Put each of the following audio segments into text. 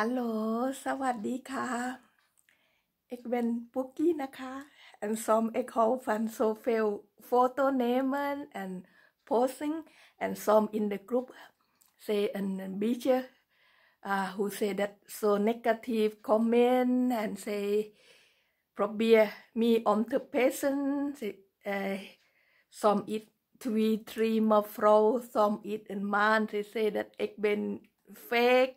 ฮัลโหล สวัสดีค่ะเอกเป็นปุกกี้นะคะ and some เอกเขาฟันโซเฟล photo name and posting and some in the group say and beach uh, who say that so negative comment and say probably me on the person say uh, some it three three more flow some it and man they say that เอกเ e n น fake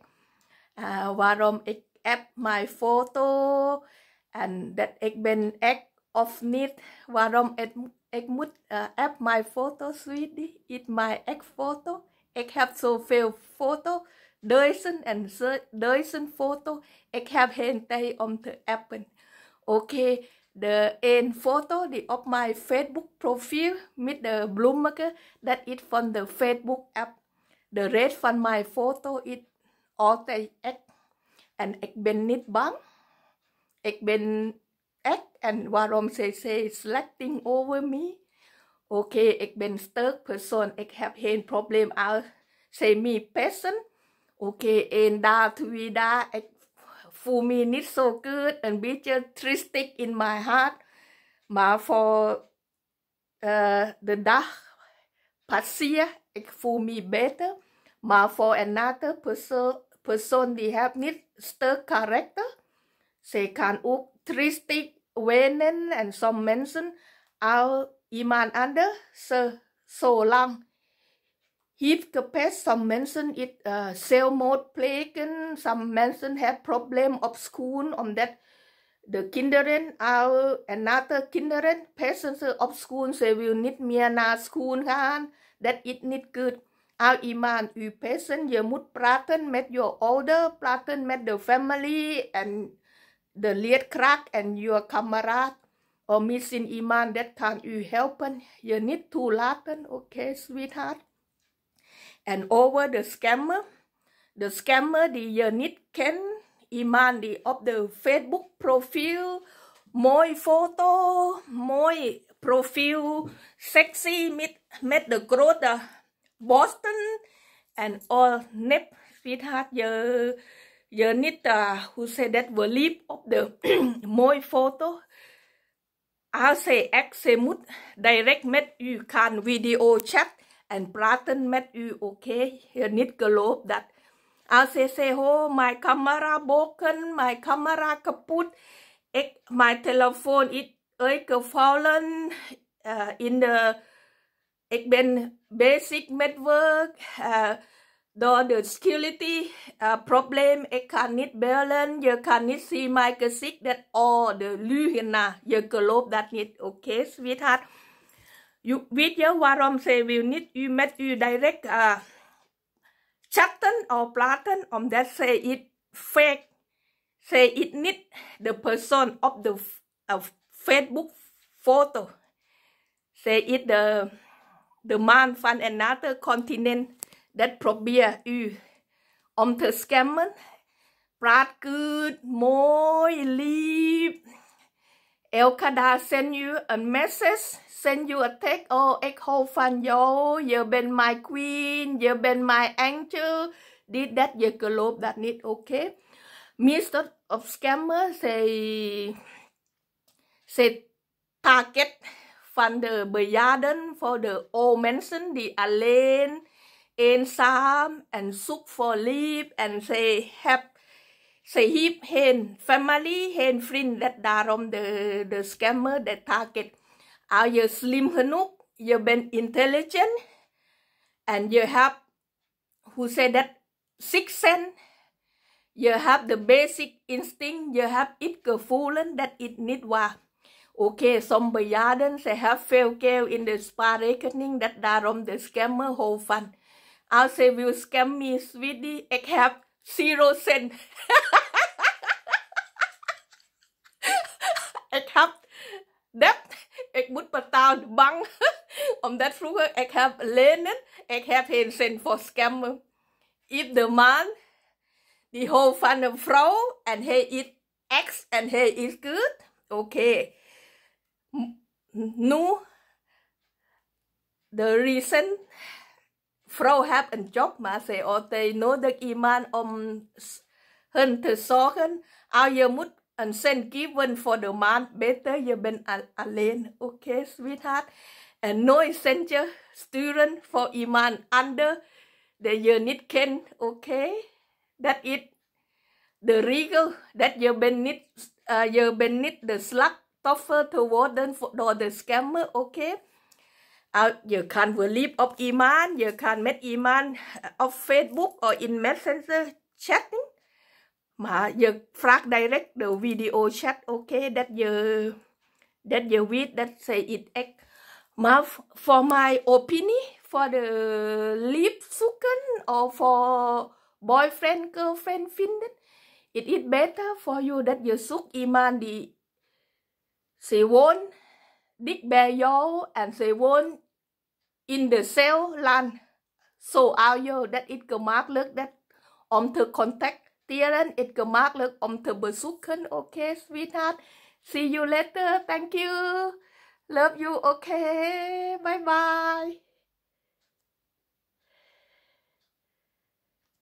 uh, waarom ik heb mijn foto en dat ik ben echt of niet, waarom ik, ik moet uh, app mijn foto, sweetie, is my egg foto. Ik heb zoveel foto, duizend en duizend foto. Ik heb geen tijd om te appen. Oké, okay, de een foto die op mijn Facebook profiel met de bloemetje, dat is van de Facebook app. De rest van mijn foto is altijd echt. En ik ben niet bang. Ik ben echt. En waarom ze say selecting over me? Oké, okay, ik ben sterk persoon. Ik heb geen probleem. Al say me person Oké, okay, en daar twee daar. Ik voel me niet zo so good. Een beetje tristig in my heart. Maar voor uh, de dag passeer, ik voel me beter. Maar voor another person, person they have need sterk character. Say can stick wanen and some mention our iman under so, so long. If the past some mention it uh, cell mode plagen, some mention have problem of school on that the kinderen our another kinderen persons of school they will need Myanmar school can that it need good our Iman, we patient, you must praten met your older, praten met the family and the lead crack and your comrade or missing Iman that can you help and you need to laughen, okay, sweetheart. And over the scammer, the scammer the you need can Iman the of the Facebook profile, mỗi photo, mỗi profile sexy met met the growth. Boston and all nep sweetheart giờ giờ need uh, who say that will leave of the moi photo I'll say Xemut direct met you can video chat and Bratton met you okay here need love that I'll say say oh my camera broken my camera kaput my telephone it like fallen uh, in the Ik ben bezig met werk. Uh, door de security uh, problem, ik kan niet bellen. Je kan niet zien mijn gezicht. Dat al de lugena. Je gelooft dat niet. Oké, okay, sweetheart. You, weet je waarom ze wil niet u met u direct uh, chatten of praten? Omdat um, ze it fake. Ze it niet the person op de uh, Facebook foto. Ze it the the man find another continent that probably you on the scammer. brad good moi leave Elkada send you a message, send you a text, oh, echo fan yo, you've been my queen, you been my angel, did that your globe, that need okay. Mr. of scammer say, say target for the Bejaarden for the old the die in eenzaam and zoek for lief. and say help, say heeft geen family, hen friend that daarom the the scammer that target. Are you slim genoeg? You been intelligent? And you have, who say that, six cent. You have the basic instinct. You have it gevoelen that it need what? Okay, some Bayadan they have failed Gale in the spa reckoning that Darom the scammer whole fund. I'll say will scam me, sweetie, I have zero cent. I have debt, I would put down bang. On that fruit, I have linen, I have hand cent for scammer. If the man, the whole fund of fro, and he eat eggs, and he is good, okay. no the reason Frau hab en job mà sẽ ở tây nó được iman om hơn thứ so hơn ao giờ mút and send given for the man better you been alone okay sweetheart and no essential student for iman under the you need can okay that it the regal that you been need uh, you been need the slack tougher toward the, the scammer, okay? Uh, you can believe of Iman, you can meet Iman of Facebook or in Messenger chatting. Mà you frag direct the video chat, okay? That you, that you read, that say it act. Mà for my opinion, for the lip sucking or for boyfriend, girlfriend, fin, it is better for you that you suck Iman the she bear disbanded and she won in the cell land. So our that it look that on the contact Tieren it look on the besuchen. Okay, sweetheart. See you later. Thank you. Love you. Okay. Bye bye.